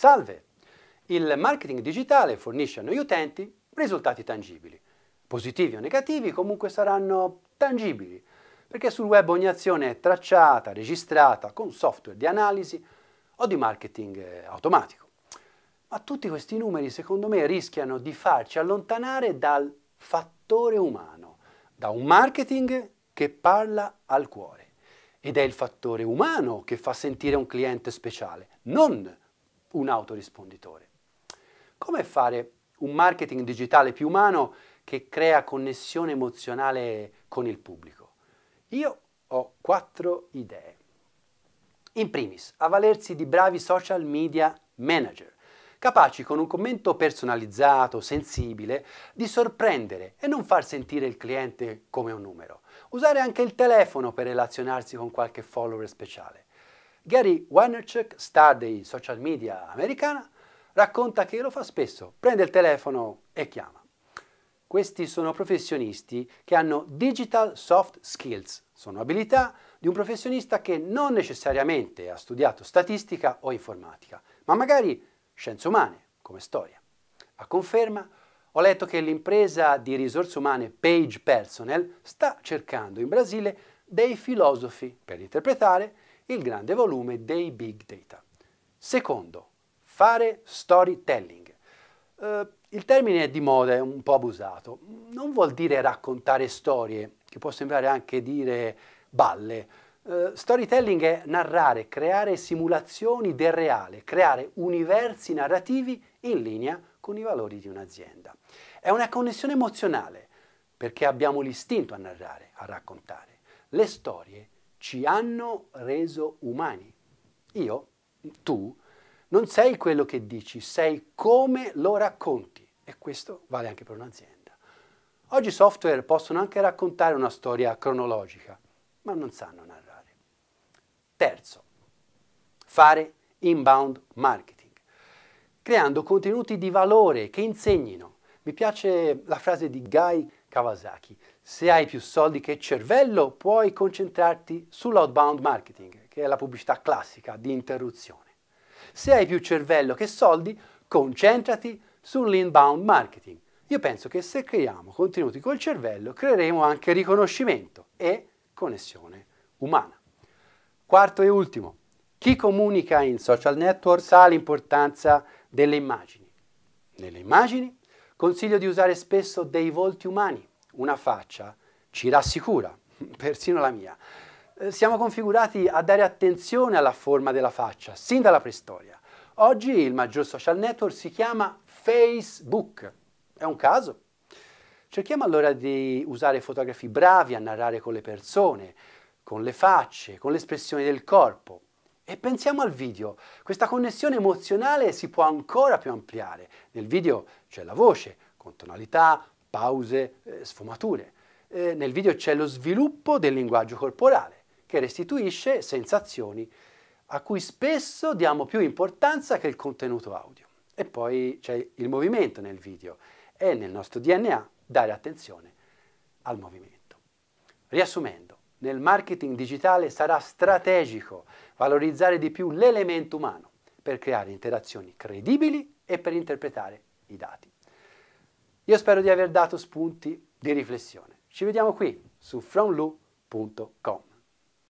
Salve! Il marketing digitale fornisce a noi utenti risultati tangibili. Positivi o negativi comunque saranno tangibili, perché sul web ogni azione è tracciata, registrata con software di analisi o di marketing eh, automatico. Ma tutti questi numeri secondo me rischiano di farci allontanare dal fattore umano, da un marketing che parla al cuore. Ed è il fattore umano che fa sentire un cliente speciale, non un autorisponditore. Come fare un marketing digitale più umano che crea connessione emozionale con il pubblico? Io ho quattro idee. In primis, avvalersi di bravi social media manager, capaci con un commento personalizzato, sensibile, di sorprendere e non far sentire il cliente come un numero. Usare anche il telefono per relazionarsi con qualche follower speciale. Gary Vaynerchuk, star dei social media americana, racconta che lo fa spesso, prende il telefono e chiama. Questi sono professionisti che hanno digital soft skills, sono abilità di un professionista che non necessariamente ha studiato statistica o informatica, ma magari scienze umane, come storia. A conferma, ho letto che l'impresa di risorse umane Page Personnel sta cercando in Brasile dei filosofi per interpretare il grande volume dei big data. Secondo, fare storytelling. Uh, il termine è di moda, è un po' abusato. Non vuol dire raccontare storie, che può sembrare anche dire balle. Uh, storytelling è narrare, creare simulazioni del reale, creare universi narrativi in linea con i valori di un'azienda. È una connessione emozionale, perché abbiamo l'istinto a narrare, a raccontare. Le storie ci hanno reso umani. Io, tu, non sei quello che dici, sei come lo racconti. E questo vale anche per un'azienda. Oggi i software possono anche raccontare una storia cronologica, ma non sanno narrare. Terzo, fare inbound marketing, creando contenuti di valore che insegnino mi piace la frase di Guy Kawasaki, se hai più soldi che cervello puoi concentrarti sull'outbound marketing, che è la pubblicità classica di interruzione. Se hai più cervello che soldi, concentrati sull'inbound marketing. Io penso che se creiamo contenuti col cervello, creeremo anche riconoscimento e connessione umana. Quarto e ultimo, chi comunica in social network sa l'importanza delle immagini. Nelle immagini Consiglio di usare spesso dei volti umani, una faccia ci rassicura, persino la mia. Eh, siamo configurati a dare attenzione alla forma della faccia, sin dalla preistoria. Oggi il maggior social network si chiama Facebook. È un caso? Cerchiamo allora di usare fotografi bravi a narrare con le persone, con le facce, con l'espressione del corpo. E pensiamo al video, questa connessione emozionale si può ancora più ampliare. Nel video c'è la voce, con tonalità, pause, eh, sfumature. Eh, nel video c'è lo sviluppo del linguaggio corporale, che restituisce sensazioni a cui spesso diamo più importanza che il contenuto audio. E poi c'è il movimento nel video. È nel nostro DNA dare attenzione al movimento. Riassumendo, nel marketing digitale sarà strategico valorizzare di più l'elemento umano per creare interazioni credibili e per interpretare i dati. Io spero di aver dato spunti di riflessione. Ci vediamo qui su fromlu.com.